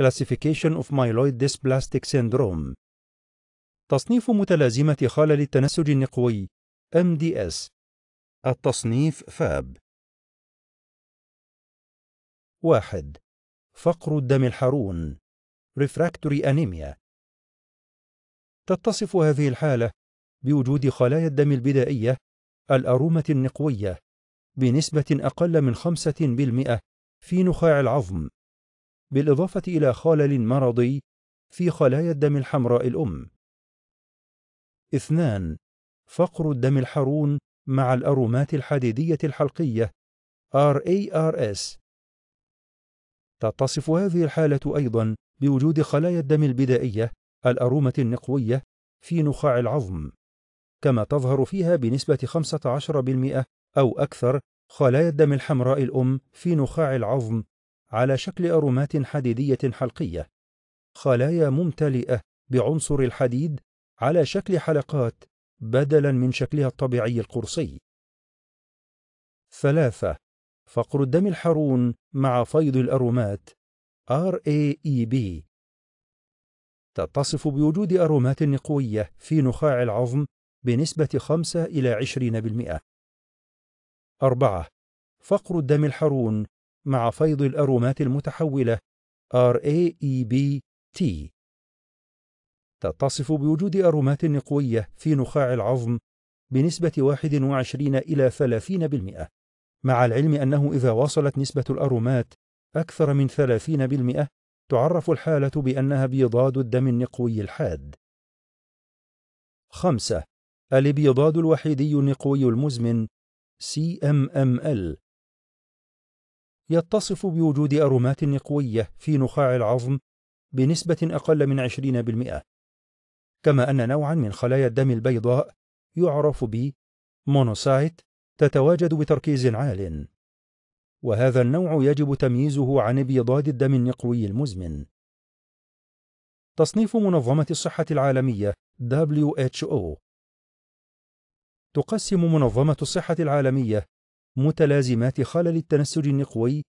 Classification of Myeloid Dysplastic Syndrome تصنيف متلازمة خلل التنسج النقوي MDS التصنيف فاب واحد فقر الدم الحرون Refractory Anemia تتصف هذه الحالة بوجود خلايا الدم البدائية الأرومة النقوية بنسبة أقل من 5% في نخاع العظم بالإضافة إلى خلل مرضي في خلايا الدم الحمراء الأم. اثنان فقر الدم الحرون مع الأرومات الحديدية الحلقية RARS تتصف هذه الحالة أيضا بوجود خلايا الدم البدائية الأرومة النقوية في نخاع العظم كما تظهر فيها بنسبة 15% أو أكثر خلايا الدم الحمراء الأم في نخاع العظم على شكل أرومات حديدية حلقية خلايا ممتلئة بعنصر الحديد على شكل حلقات بدلا من شكلها الطبيعي القرصي ثلاثة فقر الدم الحرون مع فيض الأرومات RAEB تتصف بوجود أرومات نقوية في نخاع العظم بنسبة 5 إلى 20%. 4. فقر الدم الحرون مع فيض الأرومات المتحولة RAEBT تتصف بوجود أرومات نقوية في نخاع العظم بنسبة 21 إلى 30% مع العلم أنه إذا وصلت نسبة الأرومات أكثر من 30% تعرف الحالة بأنها بيضاد الدم النقوي الحاد. 5. الابيضاد الوحيدي النقوي المزمن CMML يتصف بوجود أرومات نقوية في نخاع العظم بنسبة أقل من 20% كما أن نوعا من خلايا الدم البيضاء يعرف ب مونوسايت تتواجد بتركيز عال وهذا النوع يجب تمييزه عن ابيضاد الدم النقوي المزمن تصنيف منظمة الصحة العالمية WHO تقسم منظمة الصحة العالمية متلازمات خلل التنسج النقوي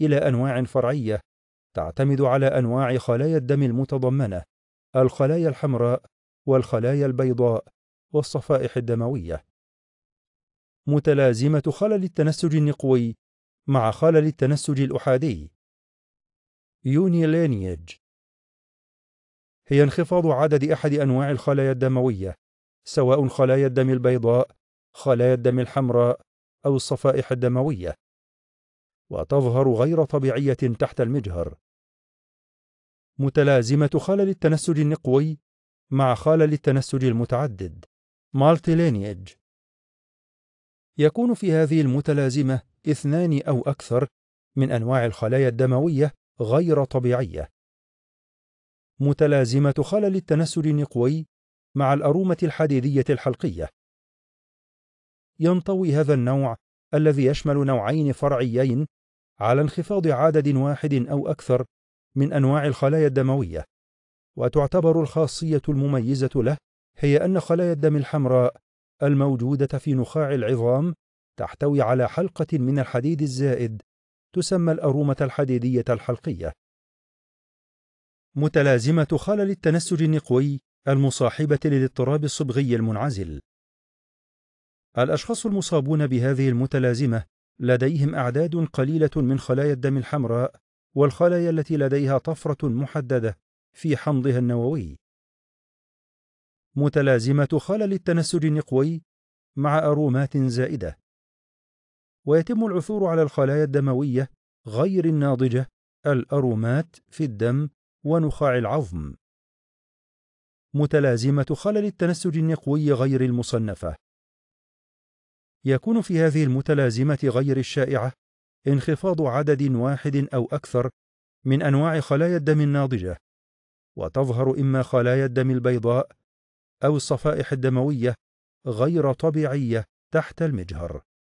إلى أنواع فرعية تعتمد على أنواع خلايا الدم المتضمنة الخلايا الحمراء والخلايا البيضاء والصفائح الدموية. متلازمة خلل التنسج النقوي مع خلل التنسج الأحادي يونيلينيج هي انخفاض عدد أحد أنواع الخلايا الدموية سواء خلايا الدم البيضاء، خلايا الدم الحمراء، أو الصفائح الدموية وتظهر غير طبيعية تحت المجهر متلازمة خلل التنسج النقوي مع خلل التنسج المتعدد مالتيلينيج يكون في هذه المتلازمة اثنان أو أكثر من أنواع الخلايا الدموية غير طبيعية متلازمة خلل التنسج النقوي مع الأرومة الحديدية الحلقية ينطوي هذا النوع الذي يشمل نوعين فرعيين على انخفاض عدد واحد أو أكثر من أنواع الخلايا الدموية وتعتبر الخاصية المميزة له هي أن خلايا الدم الحمراء الموجودة في نخاع العظام تحتوي على حلقة من الحديد الزائد تسمى الأرومة الحديدية الحلقية متلازمة خلل التنسج النقوي المصاحبة للاضطراب الصبغي المنعزل الأشخاص المصابون بهذه المتلازمة لديهم أعداد قليلة من خلايا الدم الحمراء والخلايا التي لديها طفرة محددة في حمضها النووي. متلازمة خلل التنسج النقوي مع أرومات زائدة. ويتم العثور على الخلايا الدموية غير الناضجة الأرومات في الدم ونخاع العظم. متلازمة خلل التنسج النقوي غير المصنفة يكون في هذه المتلازمة غير الشائعة انخفاض عدد واحد أو أكثر من أنواع خلايا الدم الناضجة وتظهر إما خلايا الدم البيضاء أو الصفائح الدموية غير طبيعية تحت المجهر